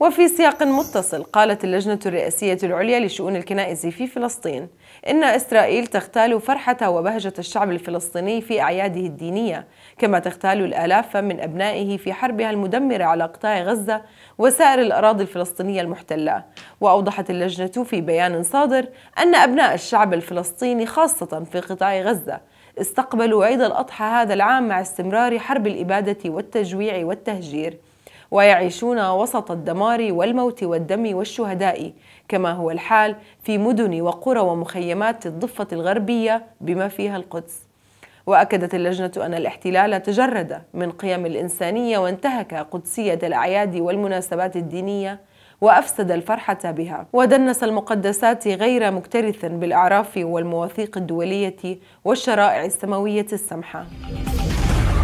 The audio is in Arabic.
وفي سياق متصل قالت اللجنة الرئاسية العليا لشؤون الكنائس في فلسطين إن إسرائيل تغتال فرحة وبهجة الشعب الفلسطيني في أعياده الدينية كما تغتال الآلاف من أبنائه في حربها المدمرة على قطاع غزة وسائر الأراضي الفلسطينية المحتلة وأوضحت اللجنة في بيان صادر أن أبناء الشعب الفلسطيني خاصة في قطاع غزة استقبلوا عيد الأضحى هذا العام مع استمرار حرب الإبادة والتجويع والتهجير ويعيشون وسط الدمار والموت والدم والشهداء كما هو الحال في مدن وقرى ومخيمات الضفة الغربية بما فيها القدس وأكدت اللجنة أن الاحتلال تجرد من قيم الإنسانية وانتهك قدسية الأعياد والمناسبات الدينية وأفسد الفرحة بها ودنس المقدسات غير مكترث بالأعراف والمواثيق الدولية والشرائع السماوية السمحة